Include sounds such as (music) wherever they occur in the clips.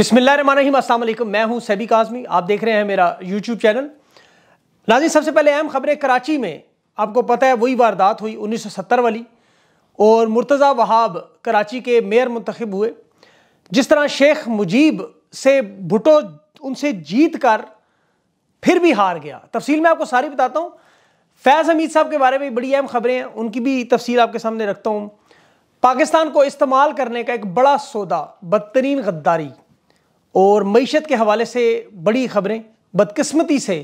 बिस्मिल्लाम मैं हूं सैबी काजमी आप देख रहे हैं मेरा यूट्यूब चैनल नाजी सबसे पहले अहम खबरें कराची में आपको पता है वही वारदात हुई 1970 वाली और मुर्तज़ा वहाब कराची के मेयर मंतखब हुए जिस तरह शेख मुजीब से भुटो उनसे जीत कर फिर भी हार गया तफसील मैं आपको सारी बताता हूँ फैज़ हमीद साहब के बारे में बड़ी अहम खबरें हैं उनकी भी तफसील आपके सामने रखता हूँ पाकिस्तान को इस्तेमाल करने का एक बड़ा सौदा बदतरीन गद्दारी और मीशत के हवाले से बड़ी खबरें बदकस्मती से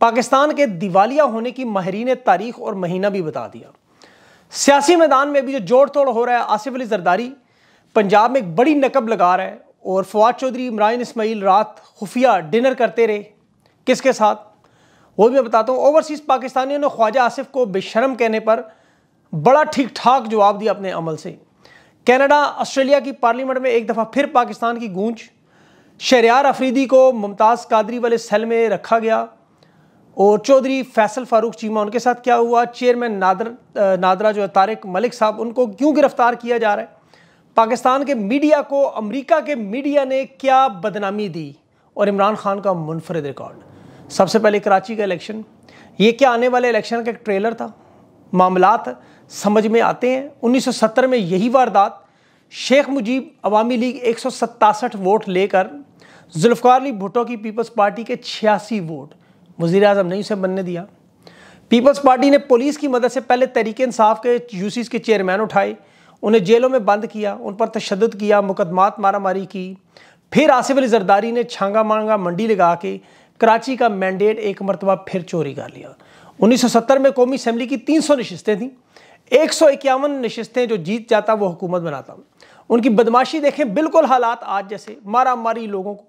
पाकिस्तान के दिवालिया होने की माहरीन तारीख और महीना भी बता दिया सियासी मैदान में भी जो जोड़ तोड़ हो रहा है आसिफ अली जरदारी पंजाब में एक बड़ी नकब लगा रहा है और फवाद चौधरी इमरान इसमाइल रात खुफिया डिनर करते रहे किसके साथ वो भी मैं बताता हूँ ओवरसीज़ पाकिस्तानियों ने ख्वाजा आसिफ को बेशरम कहने पर बड़ा ठीक ठाक जवाब दिया अपने अमल से कनाडा ऑस्ट्रेलिया की पार्लियामेंट में एक दफ़ा फिर पाकिस्तान की गूंज शहरियार अफरीदी को मुमताज़ कादरी वाले सेल में रखा गया और चौधरी फैसल फारूक चीमा उनके साथ क्या हुआ चेयरमैन नादर नादरा जो है तारक मलिक साहब उनको क्यों गिरफ़्तार किया जा रहा है पाकिस्तान के मीडिया को अमेरिका के मीडिया ने क्या बदनामी दी और इमरान खान का मुनफरद रिकॉर्ड सबसे पहले कराची का इलेक्शन ये क्या आने वाले इलेक्शन का एक ट्रेलर था मामला समझ में आते हैं सत्तर में यही वारदात शेख मुजीब अवामी लीग एक वोट लेकर जुल्फकार अली भुट्टो की पीपल्स पार्टी के छियासी वोट वजीर अजम ने उसे बनने दिया पीपल्स पार्टी ने पुलिस की मदद से पहले तरीके इंसाफ के यूसीस के चेयरमैन उठाए उन्हें जेलों में बंद किया उन पर तशद किया मुकदमात मारामारी की फिर आसिफ अली जरदारी ने छांगा मांगा मंडी लगा के कराची का मैंडेट एक मरतबा फिर चोरी कर लिया 1970 में कौमी असम्बली की 300 नशस्तें थीं एक सौ इक्यावन नशस्तें जो जीत जाता वो हुकूमत बनाता उनकी बदमाशी देखें बिल्कुल हालात आज जैसे मारा मारी लोगों को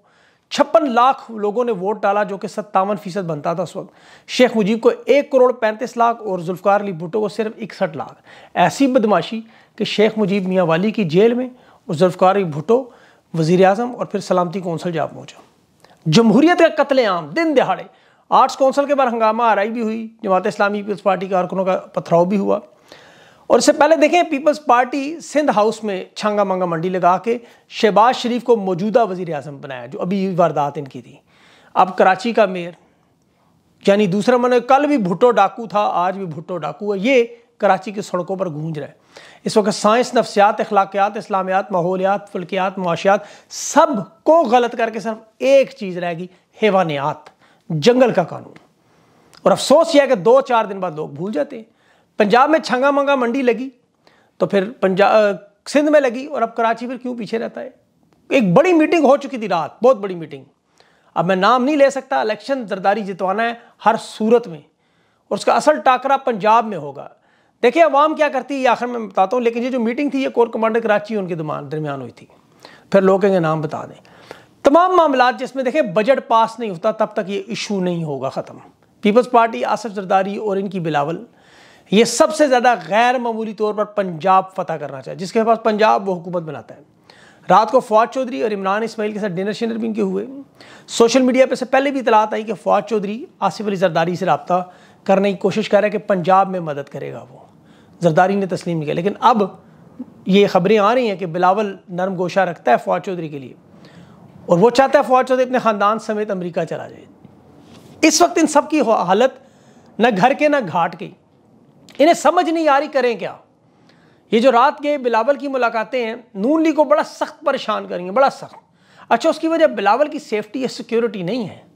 छप्पन लाख लोगों ने वोट डाला जो कि सत्तावन फीसद बनता था उस वक्त शेख मुजीब को एक करोड़ पैंतीस लाख और जुल्फकार अली भुटो को सिर्फ इकसठ लाख ऐसी बदमाशी कि शेख मुजीब मियाँ वाली की जेल में और जुल्फकार अली भुटो वज़ी अजम और फिर सलामती कौंसल जा पहुँचा जमहूरियत का कत्लेआम दिन दिहाड़े आर्ट्स कौंसिल के बाद हंगामा आरई भी हुई जमात इस्लामी पीपल्स पार्टी कारकुनों का पथराव भी हुआ और इससे पहले देखें पीपल्स पार्टी सिंध हाउस में छांगा मांगा मंडी लगा के शहबाज शरीफ को मौजूदा वजीर अजम बनाया जो अभी वारदात इनकी थी अब कराची का मेयर यानी दूसरा मन कल भी भुट्टो डाकू था आज भी भुट्टो डाकू है ये कराची की सड़कों पर गूंज रहा है इस वक्त साइंस नफ्सियात अखलाकियात इस्लामियात माहौलियात फल्कियात मुआशियात सब को गलत करके सिर्फ एक चीज़ रहेगी हेवानियात जंगल का कानून और अफसोस यह है कि दो चार दिन बाद लोग भूल जाते हैं पंजाब में छंगा मंगा मंडी लगी तो फिर पंजाब सिंध में लगी और अब कराची फिर क्यों पीछे रहता है एक बड़ी मीटिंग हो चुकी थी रात बहुत बड़ी मीटिंग अब मैं नाम नहीं ले सकता इलेक्शन जरदारी जितवाना है हर सूरत में और उसका असल टाकरा पंजाब में होगा देखिए अवाम क्या करती है ये आखिर मैं बताता हूँ लेकिन ये जो मीटिंग थी ये कोर कमांडर कराची उनके दरमियान हुई थी फिर लोग कहेंगे नाम बता दें तमाम मामला जिसमें देखें बजट पास नहीं होता तब तक ये इशू नहीं होगा ख़त्म पीपल्स पार्टी आसफ जरदारी और इनकी बिलावल ये सबसे ज़्यादा गैर मामूली तौर पर पंजाब फतह करना चाहे जिसके पास पंजाब वो हुकूमत बनाता है रात को फवाद चौधरी और इमरान इसमाइल के साथ डिनर शिनर भी इनके हुए सोशल मीडिया पर से पहले भी इतलात आई कि फवाद चौधरी आसिफ अली जरदारी से रबता करने की कोशिश कर रहा है कि पंजाब में मदद करेगा वो जरदारी ने तस्लीम किया लेकिन अब ये खबरें आ रही हैं कि बिलावल नरम गोशा रखता है फवाद चौधरी के लिए और वो चाहता है फवाद चौधरी अपने ख़ानदान समेत अमरीका चला जाए इस वक्त इन सब की हालत न घर के ना घाट की इन्हें समझ नहीं आ रही करें क्या ये जो रात गए बिलावल की मुलाकातें हैं नून ली को बड़ा सख्त परेशान करेंगे बड़ा सख्त अच्छा उसकी वजह बिलावल की सेफ्टी या सिक्योरिटी नहीं है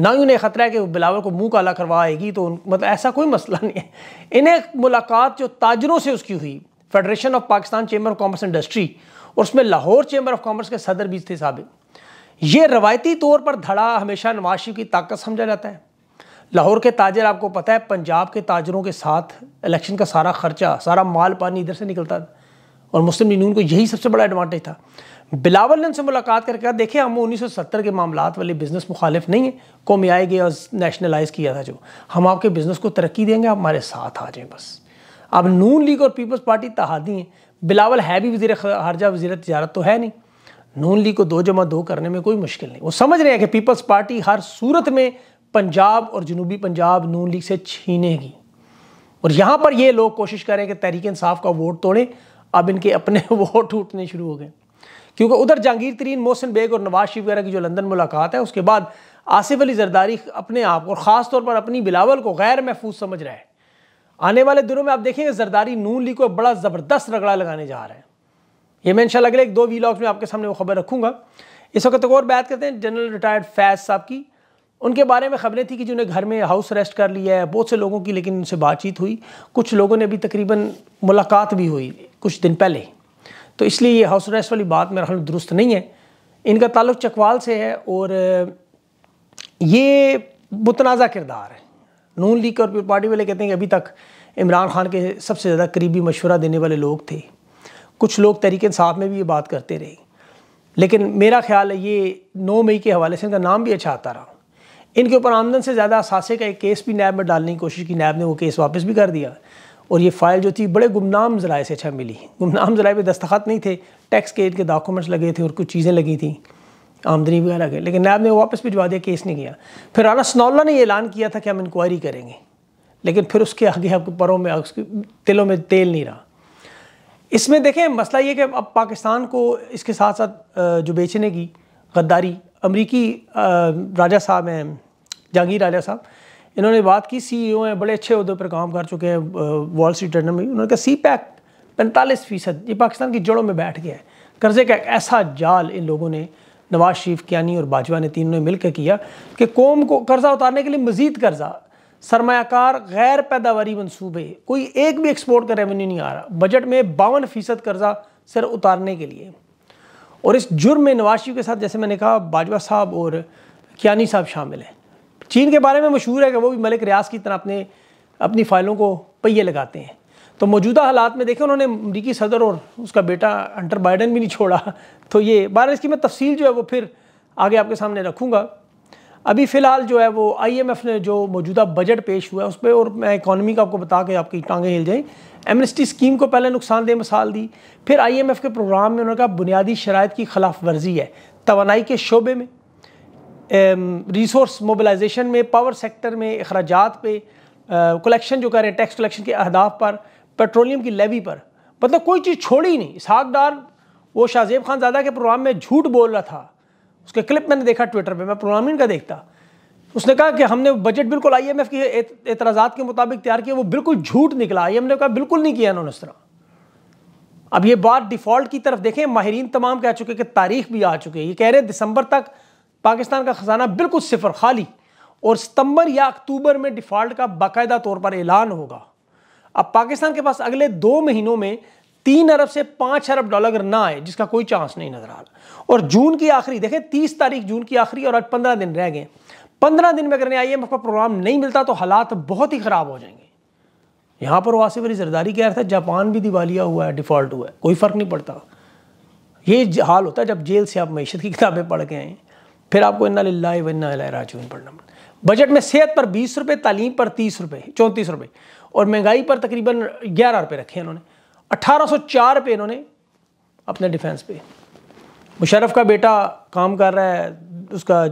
ना ही उन्हें ख़तरा है कि बिलावल को मुंह काला करवाएगी तो मतलब ऐसा कोई मसला नहीं है इन्हें मुलाकात जो ताजरों से उसकी हुई federation of Pakistan chamber of commerce industry और उसमें लाहौर चेंबर ऑफ कॉमर्स के सदर भी थे साबित ये रवायती तौर पर धड़ा हमेशा नवाज की ताकत समझा जाता है लाहौर के ताजर आपको पता है पंजाब के ताजरों के साथ इलेक्शन का सारा खर्चा सारा माल पानी इधर से निकलता था और मुस्लिम यूनियन को यही सबसे बड़ा एडवांटेज था बिलावल ने उनसे मुलाकात करके कहा देखिए हम 1970 के मामला वाले बिज़नेस मुखालिफ नहीं है कौम आए गए और नेशनलाइज किया था जो हम आपके बिज़नेस को तरक्की देंगे आप हमारे साथ आ जाएँ बस अब नून लीग और पीपल्स पार्टी तहादी हैं बिलावल है भी वजी हारजा वजी तजारत तो है नहीं नून लीग को दो जमा दो करने में कोई मुश्किल नहीं वो समझ रहे हैं कि पीपल्स पार्टी हर सूरत में पंजाब और जनूबी पंजाब नून लीग से छीनेगी और यहाँ पर ये लोग कोशिश करें कि तहरीक इंसाफ का वोट तोड़ें अब इनके अपने (laughs) वोट टूटने शुरू हो गए क्योंकि उधर जहांगीर तरीन मोहसिन बेग और नवाज शरीफ वगैरह की जो लंदन मुलाकात है उसके बाद आसिफ अली जरदारी अपने आप और ख़ास तौर पर अपनी बिलावल को गैर महफूज समझ रहा है आने वाले दिनों में आप देखेंगे जरदारी नून लीग को बड़ा ज़बरदस्त रगड़ा लगाने जा रहा है ये मैं इंशाल्लाह अगले एक दो वीलॉग्स में आपके सामने वो खबर रखूँगा इस वक्त तक और बात करते हैं जनरल रिटायर्ड फैज साहब की उनके बारे में खबरें थी कि जिन्हें घर में हाउस रेस्ट कर लिया है बहुत से लोगों की लेकिन उनसे बातचीत हुई कुछ लोगों ने भी तकरीबन मुलाकात भी हुई कुछ दिन पहले तो इसलिए ये हाउस रेस्ट वाली बात मेरा ख्याल दुरुस्त नहीं है इनका ताल्लुक चकवाल से है और ये मुतनाज़ा किरदार है नून लीग और पार्टी वाले कहते हैं कि अभी तक इमरान खान के सबसे ज़्यादा करीबी मशवरा देने वाले लोग थे कुछ लोग तहरीक साहब में भी ये बात करते रहे लेकिन मेरा ख्याल है ये नौ मई के हवाले से इनका नाम भी अच्छा आता रहा इनके ऊपर आमदन से ज़्यादा असासे का एक केस भी नैब में डालने की कोशिश की नैब ने वो केस वापस भी कर दिया और ये फ़ाइल जो थी बड़े गुमनाम ज़राए से अच्छा मिली गुमनाम ज़राए पे दस्तखत नहीं थे टैक्स के इनके डॉक्यूमेंट्स लगे थे और कुछ चीज़ें लगी थी आमदनी वगैरह के लेकिन नैब ने वापस भिजवा दिया केस नहीं किया फिर राना सनौला ने यह ऐलान किया था कि हम इंक्वायरी करेंगे लेकिन फिर उसके आगे आपके परों में उसके तिलों में तेल नहीं रहा इसमें देखें मसला ये कि अब पाकिस्तान को इसके साथ साथ जो बेचने की गद्दारी अमरीकी राजा साहब हैं जहांगीर आलिया साहब इन्होंने बात की सीईओ e हैं बड़े अच्छे उहदे पर काम कर चुके हैं वॉल स्ट्रीट जर्नल में उन्होंने कहा सी पैक पैंतालीस फीसद ये पाकिस्तान की जड़ों में बैठ गया है कर्जे का एक ऐसा जाल इन लोगों ने नवाज शरीफ कियानी और बाजवा ने तीनों ने मिलकर किया कि कौम को कर्जा उतारने के लिए मजीद कर्जा सरमाकार गैर पैदावारी मनसूबे कोई एक भी एक्सपोर्ट का रेवेन्यू नहीं आ रहा बजट में बावन फ़ीसद कर्जा सर उतारने के लिए और इस जुर्म में नवाज शरीफ के साथ जैसे मैंने कहा बाजवा साहब और कियानी साहब शामिल हैं चीन के बारे में मशहूर है कि वो भी मलिक रियाज की तरह अपने अपनी फाइलों को पहिए लगाते हैं तो मौजूदा हालात में देखें उन्होंने अमरीकी सदर और उसका बेटा अंटर बाइडन भी नहीं छोड़ा (laughs) तो ये बारह इसकी मैं तफसील जो है वो फिर आगे आपके सामने रखूँगा अभी फ़िलहाल जो है वो आईएमएफ ने जो मौजूदा बजट पेश हुआ है उस पर और मैं इकानमी का आपको बता के आपकी टांगें हिल जाएँ एमनेस्टी स्कीम को पहले नुकसानदेह मिसाल दी फिर आईएमएफ के प्रोग्राम में उन्होंने कहा बुनियादी शरात की खिलाफ वर्जी है तोानाई के शोबे में रिसोर्स um, मोबिलाइजेशन में पावर सेक्टर में अखराज पे कलेक्शन uh, जो कर रहे हैं टैक्स कलेक्शन के अहदाफ पर पेट्रोलियम की लेवी पर मतलब कोई चीज़ छोड़ी ही नहीं इसहाक डार वो शाहजेब खान ज्यादा के प्रोग्राम में झूठ बोल रहा था उसके क्लिप मैंने देखा ट्विटर पे मैं प्रोग्राम का देखता उसने कहा कि हमने बजट बिल्कुल आई एम एफ के एतराजा के मुताबिक तैयार किया वो बिल्कुल झूठ निकला आई ने कहा बिल्कुल नहीं किया इन्होंने इस तरह अब ये बात डिफ़ॉल्ट की तरफ देखें माहरीन तमाम कह चुके कि तारीख भी आ चुकी है ये कह रहे हैं दिसंबर तक पाकिस्तान का खजाना बिल्कुल सिफर खाली और सितंबर या अक्टूबर में डिफ़ॉल्ट का बाकायदा तौर पर ऐलान होगा अब पाकिस्तान के पास अगले दो महीनों में तीन अरब से पाँच अरब डॉलर अगर ना आए जिसका कोई चांस नहीं नज़र आ रहा और जून की आखिरी देखें तीस तारीख जून की आखिरी और आज पंद्रह दिन रह गए पंद्रह दिन में अगर आई एम का प्रोग्राम नहीं मिलता तो हालात बहुत ही ख़राब हो जाएंगे यहाँ पर वासी अली जरदारी कह रहा था जापान भी दिवालिया हुआ है डिफ़ॉल्ट हुआ है कोई फ़र्क नहीं पड़ता ये हाल होता है जब जेल से आप मीशत की किताबें पढ़ के आएँ फिर आपको इन्ना लाला पढ़ना बजट में सेहत पर बीस रुपये तालीम पर तीस रुपये चौंतीस रुपये और महंगाई पर तकरीबन ग्यारह रुपये रखे इन्होंने अट्ठारह सौ चार रुपये इन्होंने अपने डिफेंस पे मुशरफ का बेटा काम कर रहा है उसका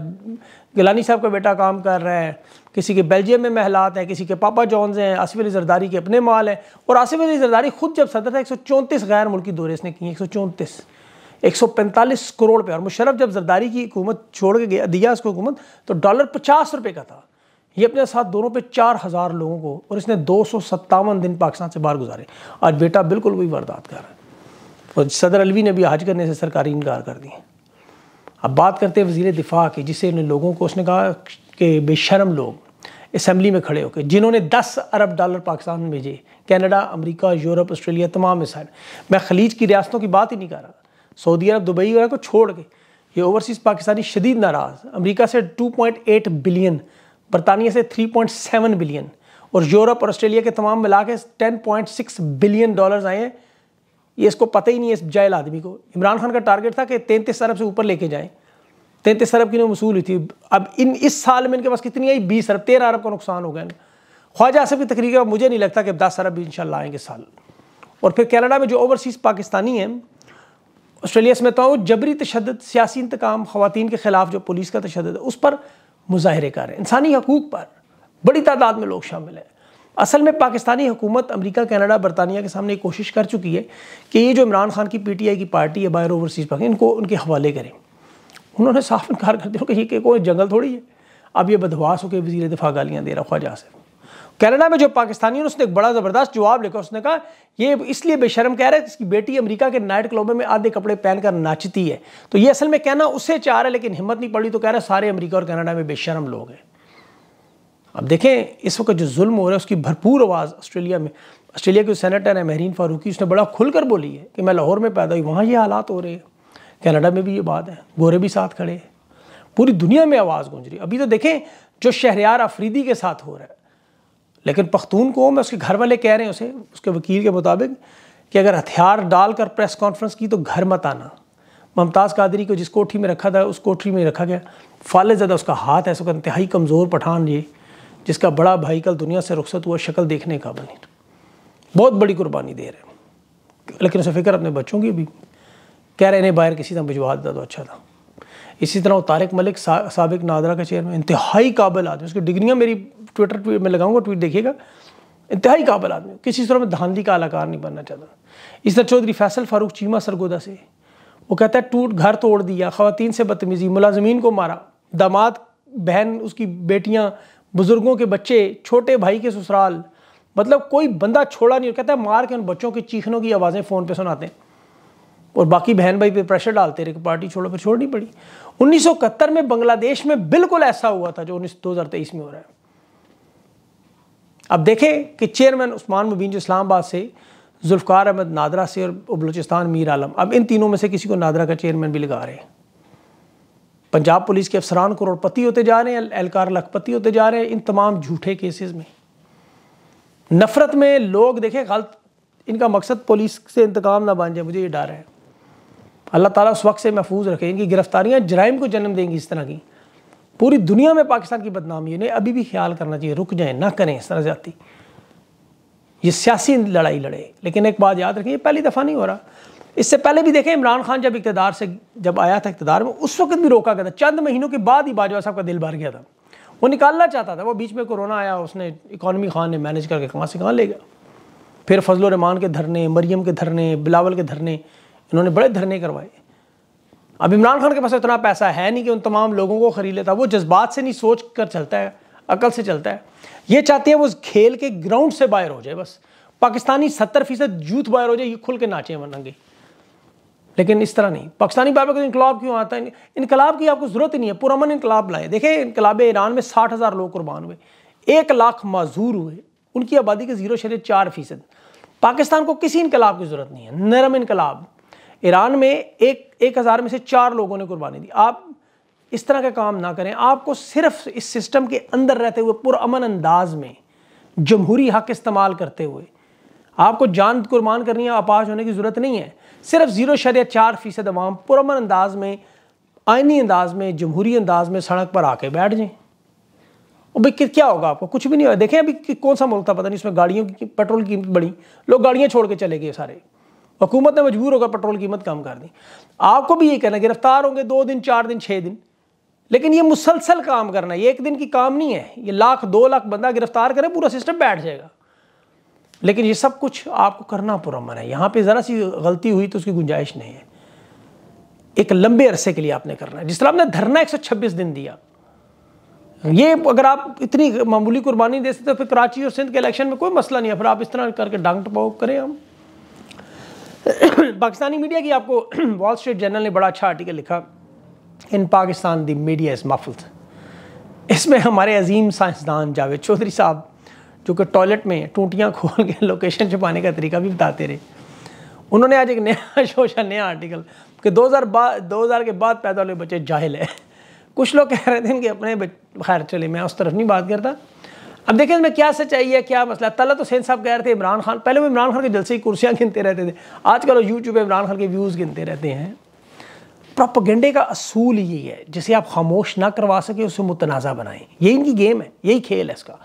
गिलानी साहब का बेटा काम कर रहा है किसी के बेल्जियम में महलात हैं किसी के पापा जॉन्स हैं आसिफ अली जरदारी के अपने माल हैं और आसिफ अली जरदारी खुद जब सदर था एक सौ चौंतीस गैर मुल्की दौरे इसने किए एक सौ चौंतीस 145 करोड़ पे और मुशरफ जब जरदारी की हुकूमत छोड़ के गया दिया इसको हुकूमत तो डॉलर पचास रुपये का था ये अपने साथ दोनों पे चार हज़ार लोगों को और इसने दो सौ सत्तावन दिन पाकिस्तान से बाहर गुजारे आज बेटा बिल्कुल वही वारदात कर रहा है और सदर अलवी ने भी हज करने से सरकारी इनकार कर दिए अब बात करते हैं वजीर दिफा की जिसे उन्हें लोगों को उसने कहा कि बेशरम लोग असम्बली में खड़े होकर जिन्होंने दस अरब डॉलर पाकिस्तान में भेजे कैनेडा अमरीका यूरोप ऑस्ट्रेलिया तमाम मिसाइल मैं खलीज की रियासतों की बात ही नहीं कर रहा सऊदी अरब दुबई वगैरह को छोड़ के ये ओवरसीज़ पाकिस्तानी शदीद नाराज़ अमेरिका से 2.8 बिलियन बरतानिया से 3.7 बिलियन और यूरोप और ऑस्ट्रेलिया के तमाम मिला के टेन बिलियन डॉलर्स आए हैं ये इसको पता ही नहीं है इस जायल आदमी को इमरान खान का टारगेट था कि तैंतीस अरब से ऊपर लेके जाएँ तैंतीस अरब की वसूल हुई थी अब इन इस साल में इनके पास कितनी आई बीस अरब तेरह अरब का नुकसान हो गया ख्वाजा आसफ की तकरीर मुझे नहीं लगता कि दस अरब भी इन आएंगे साल और फिर कनाडा में जो ओवरसीज़ पाकिस्तानी हैं ऑस्ट्रेलिया समेत हूँ जबरी तशद सियासी इंतकाम खुवान के ख़िलाफ़ जो पुलिस का तशद है उस पर मुजाहरे कर रहे हैं इंसानी हकूक़ पर बड़ी तादाद में लोग शामिल हैं असल में पाकिस्तानी हुकूमत अमेरिका कनाडा बरतानिया के सामने कोशिश कर चुकी है कि ये जो इमरान खान की पी टी आई की पार्टी है बायर ओवरसीज़ पर इनको उनके हवाले करें उन्होंने साफ इनकार कर दिया कि ये कोई जंगल थोड़ी है अब ये बदवास होकर वजी दफा गालियाँ दे रहा ख्वाजा से कनाडा में जो पाकिस्तानी उसने एक बड़ा ज़बरदस्त जवाब लिखा उसने कहा ये इसलिए बेशरम कह रहा है इसकी बेटी अमेरिका के नाइट क्लब में आधे कपड़े पहनकर नाचती है तो ये असल में कहना उसे चाह रहा है लेकिन हिम्मत नहीं पड़ी तो कह रहा है सारे अमेरिका और कनाडा में बेशरम लोग हैं अब देखें इस वक्त जो जुल्म हो रहा है उसकी भरपूर आवाज़ ऑस्ट्रेलिया में ऑस्ट्रेलिया के सेनेटर है महरीन फारूकी उसने बड़ा खुलकर बोली है कि मैं लाहौर में पैदा हुई वहाँ ये हालात हो रहे हैं कनाडा में भी ये बात है गोरे भी साथ खड़े हैं पूरी दुनिया में आवाज़ गूंज रही है अभी तो देखें जो शहरियार आफरीदी के साथ हो रहा है लेकिन पख्तून को में उसके घर वाले कह रहे हैं उसे उसके वकील के मुताबिक कि अगर हथियार डालकर प्रेस कॉन्फ्रेंस की तो घर मत आना ममताज़ कादरी को जिस कोठरी में रखा था उस कोठरी में रखा गया फाल ज़्यादा उसका हाथ है उसका इंतहाई कमज़ोर पठान ये जिसका बड़ा भाई कल दुनिया से रुख्सत हुआ शक्ल देखने का बनी बहुत बड़ी कुर्बानी दे रहे हैं लेकिन उसे फिक्र अपने बच्चों की भी कह रहे इन्हें बाहर किसी तरह भिजवा देता तो अच्छा था इसी तरह तारक मलिक सा, सबक नादरा का चेयरमैन इंतहाई काबिल आदमी उसकी डिग्रियाँ मेरी ट्विटर ट्वीट में लगाऊंगा ट्वीट देखिएगा इंतहाई काबिल आदमी किसी तरह में धांधली का अलाकार नहीं बनना चाहता इस तरह चौधरी फैसल फारूक चीमा सरगोदा से वो कहता है टूट घर तोड़ दिया खातन से बदतमीज़ी मुलाजमीन को मारा दामाद बहन उसकी बेटियाँ बुज़ुर्गों के बच्चे छोटे भाई के ससुराल मतलब कोई बंदा छोड़ा नहीं कहता है मार के उन बच्चों के चीखनों की आवाज़ें फ़ोन पे सुनाते हैं और बाकी बहन भाई पे प्रेशर डालते रहे कि पार्टी छोड़ो फिर छोड़नी पड़ी उन्नीस में बांग्लादेश में बिल्कुल ऐसा हुआ था जो उन्नीस दो में हो रहा है अब देखें कि चेयरमैन उस्मान मुबीन जो इस्लामाबाद से जुल्फ़ार अहमद नादरा से और बलूचिस्तान मीर आलम अब इन तीनों में से किसी को नादरा का चेयरमैन भी लगा रहे हैं पंजाब पुलिस के अफसरान करोड़पति होते जा रहे हैं एहलकार लखपति होते जा रहे हैं इन तमाम झूठे केसेस में नफ़रत में लोग देखें गलत इनका मकसद पुलिस से इंतकाम ना बन जाए मुझे ये डर है अल्लाह ताला उस वक्त से महफूज रखे इनकी गिरफ्तारियाँ जराइम को जन्म देंगी इस तरह की पूरी दुनिया में पाकिस्तान की बदनामी नहीं अभी भी ख्याल करना चाहिए रुक जाए ना करें इस तरह जाती ये सियासी लड़ाई लड़े लेकिन एक बात याद रखें पहली दफ़ा नहीं हो रहा इससे पहले भी देखें इमरान खान जब इकतदार से जब आया था इकतदार में उस वक्त भी रोका गया था चंद महीनों के बाद ही बाजवा साहब का दिल भर गया था वो निकालना चाहता था वो बीच में कोरोना आया उसने इकॉनमी खान ने मैनेज करके कहाँ से कहाँ ले गया फिर फजल रहमान के धरने मरियम के धरने बिलावल के धरने इन्होंने बड़े धरने करवाए अब इमरान खान के पास इतना पैसा है नहीं कि उन तमाम लोगों को ख़रीद लेता वो जज्बात से नहीं सोच कर चलता है अकल से चलता है ये चाहते हैं वो उस खेल के ग्राउंड से बाहर हो जाए बस पाकिस्तानी सत्तर फीसद यूथ बाहर हो जाए ये खुल के नाचें वनंगे लेकिन इस तरह नहीं पाकिस्तानी बाबा को इनकलाब क्यों आता है इनकलाब की आपको ज़रूरत ही नहीं है पुरमन इनकलाब लाए देखे इनकलाब ईरान में साठ हज़ार लोग कुर्बान हुए एक लाख माजूर हुए उनकी आबादी के ज़ीरो शरे चार फीसद पाकिस्तान को किसी इनकलाब की ज़रूरत नहीं है नरम इनकलाब ईरान में एक एक हज़ार में से चार लोगों ने कुर्बानी दी आप इस तरह का काम ना करें आपको सिर्फ इस सिस्टम के अंदर रहते हुए पुरान अंदाज में जमहूरी हक इस्तेमाल करते हुए आपको जान कुर्बान करनी है आपाश होने की ज़रूरत नहीं है सिर्फ ज़ीरो या चार फ़ीसद अवाम पुरमन अंदाज में आइनी अंदाज में जमहूरी अंदाज में सड़क पर आके बैठ जाएँ और भाई क्या होगा आपको कुछ भी नहीं होगा देखें अभी कौन सा मुल्क था पता नहीं उसमें गाड़ियों की पेट्रोल की कीमत बढ़ी लोग गाड़ियाँ छोड़ के चले गए सारे हुकूमत ने मजबूर होकर पेट्रोल कीमत कम कर दी आपको भी ये कहना गिरफ्तार होंगे दो दिन चार दिन छः दिन लेकिन ये मुसलसल काम करना है ये एक दिन की काम नहीं है ये लाख दो लाख बंदा गिरफ्तार करे पूरा सिस्टम बैठ जाएगा लेकिन ये सब कुछ आपको करना पुरमन है यहाँ पे ज़रा सी गलती हुई तो उसकी गुंजाइश नहीं है एक लंबे अरसे के लिए आपने करना है जिस तरह आपने धरना छब्बीस दिन दिया ये अगर आप इतनी मामूली कुर्बानी दे सकते तो फिर कराची और सिंध के इलेक्शन में कोई मसला नहीं है फिर आप इस तरह करके डांग टपाओ करें हम पाकिस्तानी मीडिया की आपको वॉल स्ट्रीट जर्नल ने बड़ा अच्छा आर्टिकल लिखा in Pakistan the media is muffled इसमें हमारे अजीम साइंसदान जावेद चौधरी साहब जो कि टॉयलेट में टूटियाँ खोल के लोकेशन छुपाने का तरीका भी बताते रहे उन्होंने आज एक नया (laughs) सोशल नया आर्टिकल कि 2000 बाद 2000 के बाद पैदा हुए बच्चे जाहिल है कुछ लोग कह रहे थे कि अपने खैर चले मैं उस तरफ नहीं बात करता अब देखें इसमें क्या सच्चाई है क्या मसला तला तो सैन साहब कह रहे थे इमरान खान पहले वो इमरान खान के जलसे ही कुर्सियाँ गिनते रहते थे आजकल वो यूट्यूब पर इमरान खान के व्यूज़ गिनते रहते हैं प्रोपगेंडे का असूल ये है जिसे आप खामोश ना करवा सके उसे मुतनाज़ा बनाएं यही इनकी गेम है यही खेल है इसका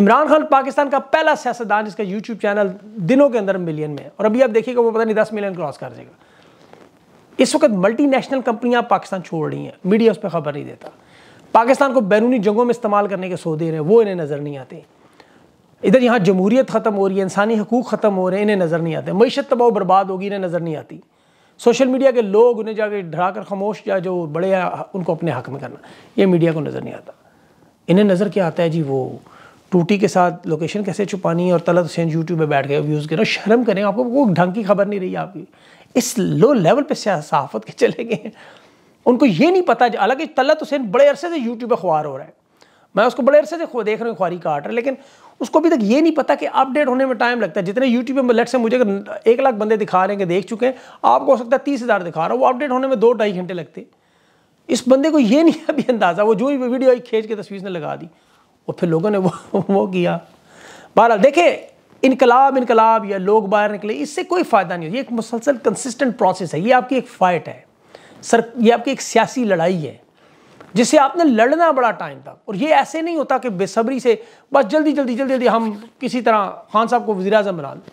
इमरान खान पाकिस्तान का पहला सियासतदान जिसका यूट्यूब चैनल दिनों के अंदर मिलियन में है और अभी आप देखिएगा वो पता नहीं दस मिलियन क्रॉस कर देगा इस वक्त मल्टीनेशनल कंपनियां पाकिस्तान छोड़ रही हैं मीडिया उस पर खबर नहीं देता पाकिस्तान को बैरूनी जंगों में इस्तेमाल करने के सौदे रहे हैं वो इन्हें नज़र नहीं आते इधर यहाँ जमहूरियत ख़त्म हो रही है इंसानी हकूक ख़त्म हो रहे हैं इन्हें नज़र नहीं आते मीशत तबाह बर्बाद होगी इन्हें नज़र नहीं आती सोशल मीडिया के लोग उन्हें जाकर ढरा कर खामोश या जो बड़े उनको अपने हक में करना ये मीडिया को नज़र नहीं आता इन्हें नज़र क्या आता है जी वो टूटी के साथ लोकेशन कैसे छुपानी है और तलत हुसैन यूट्यूब पर बैठ गए व्यूज़ करें शर्म करें आपको वो ढंग की खबर नहीं रही आपकी इस लो लेवल पर सहाफत के चले गए उनको ये नहीं पता हालांकि तलत हुसैन बड़े अरसे से यूट्यूब पर ख्वार हो रहा है मैं उसको बड़े अरसे से देख रहा हूँ खुआरी का आर्टर लेकिन उसको अभी तक ये नहीं पता कि अपडेट होने में टाइम लगता है जितने यूट्यूब पर लट से मुझे एक लाख बंदे दिखा रहे हैं कि देख चुके हैं आपको हो सकता है तीस हज़ार दिखा रहा हूँ वो अपडेट होने में दो ढाई घंटे लगते इस बंदे को ये नहीं अभी अंदाज़ा वो जो भी वीडियो आई खींच के तस्वीर ने लगा दी और फिर लोगों ने वो (laughs) वो किया बहरहाल देखे इनकलाब इनकलाब या लोग बाहर निकले इससे कोई फ़ायदा नहीं होता ये एक मुसलसल कंसिस्टेंट प्रोसेस है ये आपकी एक फ़ाइट है सर ये आपकी एक सियासी लड़ाई है जिसे आपने लड़ना बड़ा टाइम तक और ये ऐसे नहीं होता कि बेसब्री से बस जल्दी जल्दी जल्दी जल्दी हम किसी तरह खान साहब को वजी अजम बना दें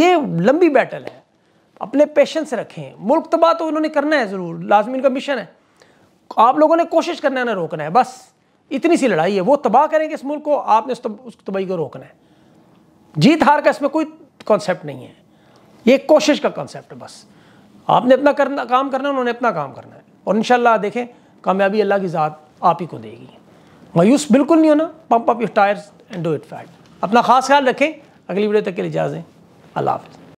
ये लंबी बैटल है अपने पेशेंस रखें मुल्क तबाह तो इन्होंने करना है ज़रूर लाजमी इनका मिशन है आप लोगों ने कोशिश करना है ना रोकना है बस इतनी सी लड़ाई है वो तबाह करेंगे इस मुल्क को आपने उस, उस तबाही को रोकना है जीत हार का इसमें कोई कॉन्सेप्ट नहीं है ये कोशिश का कॉन्सेप्ट है बस आपने अपना करना काम करना है उन्होंने अपना काम करना है और इन देखें कामयाबी अल्लाह की ज़ात आप ही को देगी मायूस बिल्कुल नहीं होना pump up tyres and do it फैट अपना खास ख्याल रखें अगली वीडियो तक के लिए इजाज़ें अल्लाह हाफ